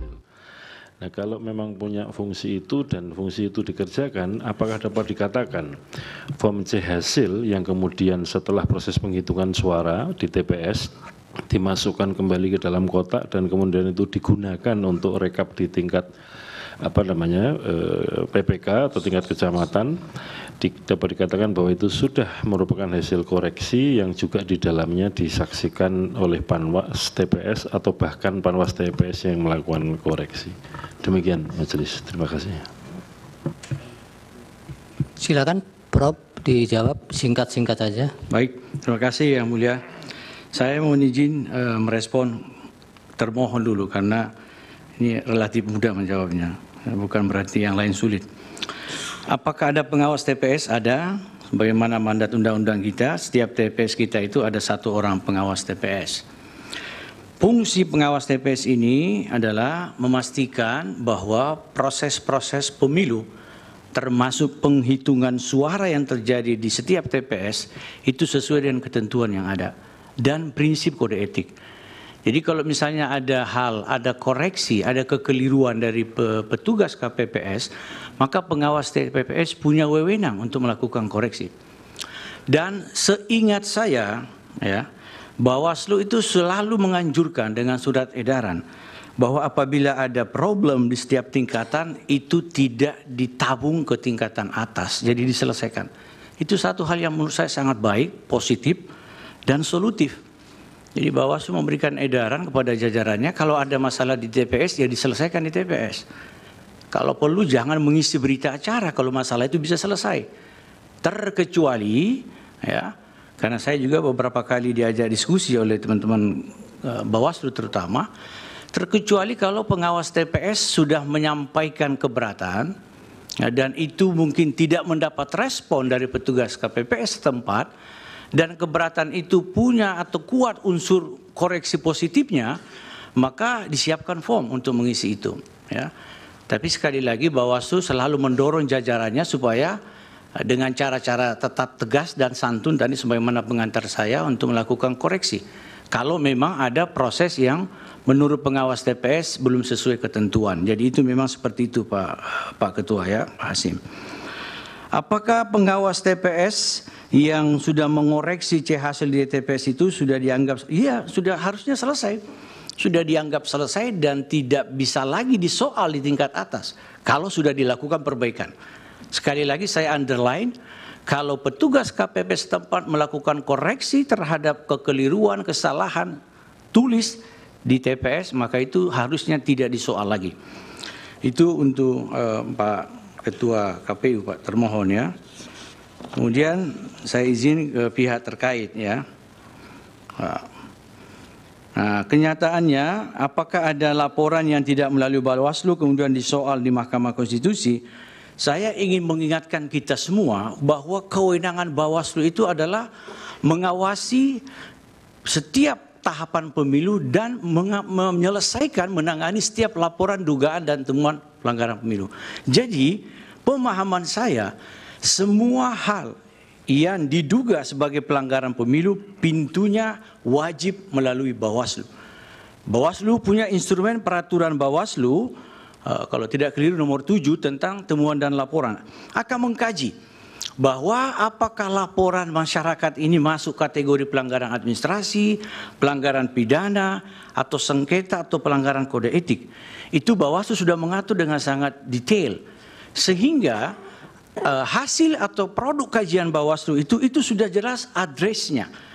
hasil. Nah kalau memang punya fungsi itu dan fungsi itu dikerjakan, apakah dapat dikatakan form C hasil yang kemudian setelah proses penghitungan suara di TPS dimasukkan kembali ke dalam kotak dan kemudian itu digunakan untuk rekap di tingkat apa namanya eh, PPK atau tingkat kecamatan di, dapat dikatakan bahwa itu sudah merupakan hasil koreksi yang juga di dalamnya disaksikan oleh Panwas TPS atau bahkan Panwas TPS yang melakukan koreksi. Demikian majelis. Terima kasih. Silakan Prof dijawab singkat-singkat saja. Baik, terima kasih yang mulia. Saya mau izin e, merespon termohon dulu karena ini relatif mudah menjawabnya. Ya, bukan berarti yang lain sulit. Apakah ada pengawas TPS? Ada. Bagaimana mandat undang-undang kita, setiap TPS kita itu ada satu orang pengawas TPS. Fungsi pengawas TPS ini adalah memastikan bahwa proses-proses pemilu termasuk penghitungan suara yang terjadi di setiap TPS itu sesuai dengan ketentuan yang ada dan prinsip kode etik. Jadi kalau misalnya ada hal, ada koreksi, ada kekeliruan dari petugas KPPS, maka pengawas TPPS punya wewenang untuk melakukan koreksi. Dan seingat saya, ya, Bawaslu itu selalu menganjurkan dengan surat edaran bahwa apabila ada problem di setiap tingkatan itu tidak ditabung ke tingkatan atas, jadi diselesaikan. Itu satu hal yang menurut saya sangat baik, positif dan solutif jadi Bawaslu memberikan edaran kepada jajarannya kalau ada masalah di TPS ya diselesaikan di TPS. Kalau perlu jangan mengisi berita acara kalau masalah itu bisa selesai. Terkecuali ya karena saya juga beberapa kali diajak diskusi oleh teman-teman eh, Bawaslu terutama terkecuali kalau pengawas TPS sudah menyampaikan keberatan ya, dan itu mungkin tidak mendapat respon dari petugas KPPS setempat dan keberatan itu punya atau kuat unsur koreksi positifnya, maka disiapkan form untuk mengisi itu. Ya. Tapi sekali lagi Bawaslu selalu mendorong jajarannya supaya eh, dengan cara-cara tetap tegas dan santun tadi sebagaimana pengantar saya untuk melakukan koreksi. Kalau memang ada proses yang menurut pengawas TPS belum sesuai ketentuan. Jadi itu memang seperti itu Pak Pak Ketua ya, Pak Hasim. Apakah pengawas TPS yang sudah mengoreksi C hasil di TPS itu sudah dianggap iya sudah harusnya selesai sudah dianggap selesai dan tidak bisa lagi disoal di tingkat atas kalau sudah dilakukan perbaikan. Sekali lagi saya underline kalau petugas KPP setempat melakukan koreksi terhadap kekeliruan, kesalahan tulis di TPS maka itu harusnya tidak disoal lagi. Itu untuk uh, Pak Ketua KPU Pak termohon ya. Kemudian saya izin ke pihak terkait ya. Nah, kenyataannya apakah ada laporan yang tidak melalui Bawaslu kemudian disoal di Mahkamah Konstitusi? Saya ingin mengingatkan kita semua bahwa kewenangan Bawaslu itu adalah mengawasi setiap tahapan pemilu dan menyelesaikan menangani setiap laporan dugaan dan temuan pelanggaran pemilu. Jadi, pemahaman saya semua hal yang diduga sebagai pelanggaran pemilu pintunya wajib melalui Bawaslu. Bawaslu punya instrumen peraturan Bawaslu eh, kalau tidak keliru nomor 7 tentang temuan dan laporan akan mengkaji bahwa apakah laporan masyarakat ini masuk kategori pelanggaran administrasi, pelanggaran pidana, atau sengketa atau pelanggaran kode etik. Itu Bawaslu sudah mengatur dengan sangat detail. Sehingga Eh, hasil atau produk kajian Bawaslu itu itu sudah jelas addressnya